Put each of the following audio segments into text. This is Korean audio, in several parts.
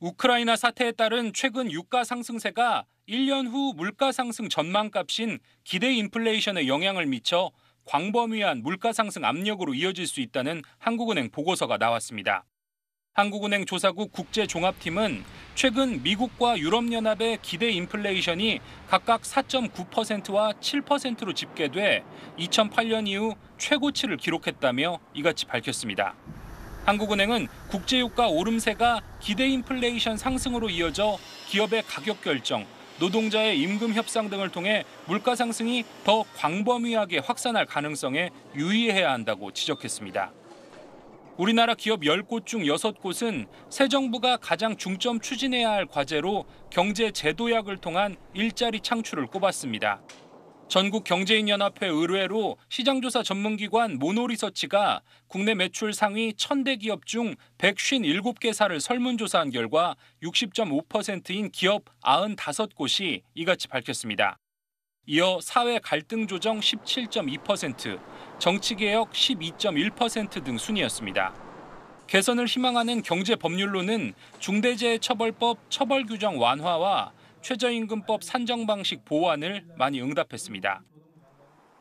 우크라이나 사태에 따른 최근 유가 상승세가 1년 후 물가 상승 전망값인 기대 인플레이션에 영향을 미쳐 광범위한 물가 상승 압력으로 이어질 수 있다는 한국은행 보고서가 나왔습니다. 한국은행 조사국 국제종합팀은 최근 미국과 유럽연합의 기대 인플레이션이 각각 4.9%와 7%로 집계돼 2008년 이후 최고치를 기록했다며 이같이 밝혔습니다. 한국은행은 국제유가 오름세가 기대 인플레이션 상승으로 이어져 기업의 가격 결정, 노동자의 임금 협상 등을 통해 물가 상승이 더 광범위하게 확산할 가능성에 유의해야 한다고 지적했습니다. 우리나라 기업 10곳 중 6곳은 새 정부가 가장 중점 추진해야 할 과제로 경제 제도약을 통한 일자리 창출을 꼽았습니다. 전국 경제인연합회 의뢰로 시장조사 전문기관 모노리서치가 국내 매출 상위 1000대 기업 중 157개사를 설문조사한 결과 60.5%인 기업 95곳이 이같이 밝혔습니다. 이어 사회 갈등 조정 17.2%, 정치 개혁 12.1%등 순이었습니다. 개선을 희망하는 경제 법률로는 중대재해처벌법 처벌 규정 완화와 최저임금법 산정 방식 보완을 많이 응답했습니다.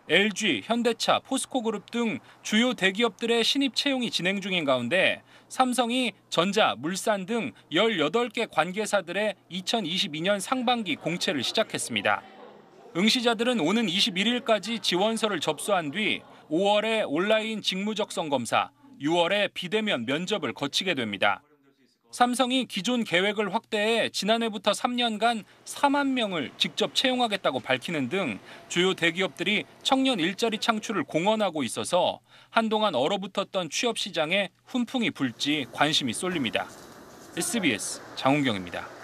LG, 현대차, 포스코그룹 등 주요 대기업들의 신입 채용이 진행 중인 가운데 삼성이 전자, 물산 등 18개 관계사들의 2022년 상반기 공채를 시작했습니다. 응시자들은 오는 21일까지 지원서를 접수한 뒤 5월에 온라인 직무적성 검사, 6월에 비대면 면접을 거치게 됩니다. 삼성이 기존 계획을 확대해 지난해부터 3년간 4만 명을 직접 채용하겠다고 밝히는 등 주요 대기업들이 청년 일자리 창출을 공언하고 있어서 한동안 얼어붙었던 취업 시장에 훈풍이 불지 관심이 쏠립니다. SBS 장훈경입니다.